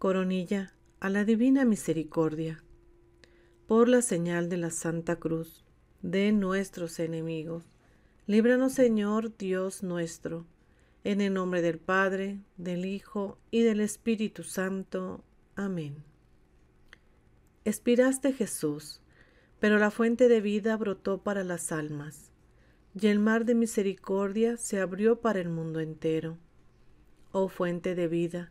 Coronilla a la Divina Misericordia, por la señal de la Santa Cruz, de nuestros enemigos. Líbranos, Señor Dios nuestro, en el nombre del Padre, del Hijo y del Espíritu Santo. Amén. Espiraste Jesús, pero la fuente de vida brotó para las almas, y el mar de misericordia se abrió para el mundo entero. Oh fuente de vida,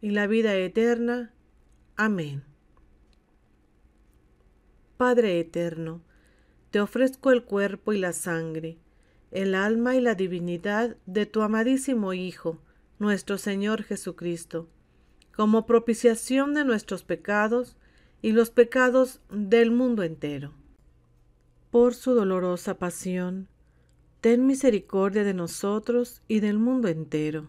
y la vida eterna. Amén. Padre eterno, te ofrezco el cuerpo y la sangre, el alma y la divinidad de tu amadísimo Hijo, nuestro Señor Jesucristo, como propiciación de nuestros pecados y los pecados del mundo entero. Por su dolorosa pasión, ten misericordia de nosotros y del mundo entero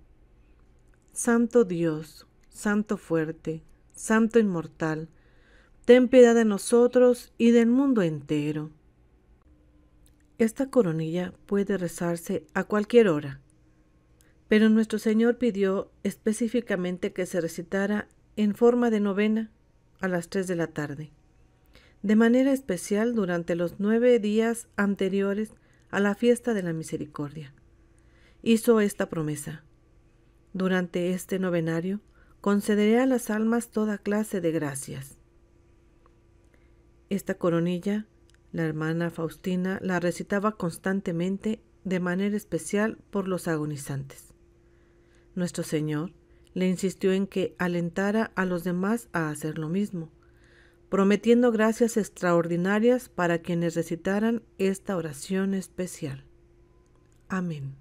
Santo Dios, Santo fuerte, Santo inmortal, ten piedad de nosotros y del mundo entero. Esta coronilla puede rezarse a cualquier hora, pero nuestro Señor pidió específicamente que se recitara en forma de novena a las tres de la tarde, de manera especial durante los nueve días anteriores a la fiesta de la misericordia. Hizo esta promesa. Durante este novenario concederé a las almas toda clase de gracias. Esta coronilla, la hermana Faustina la recitaba constantemente de manera especial por los agonizantes. Nuestro Señor le insistió en que alentara a los demás a hacer lo mismo, prometiendo gracias extraordinarias para quienes recitaran esta oración especial. Amén.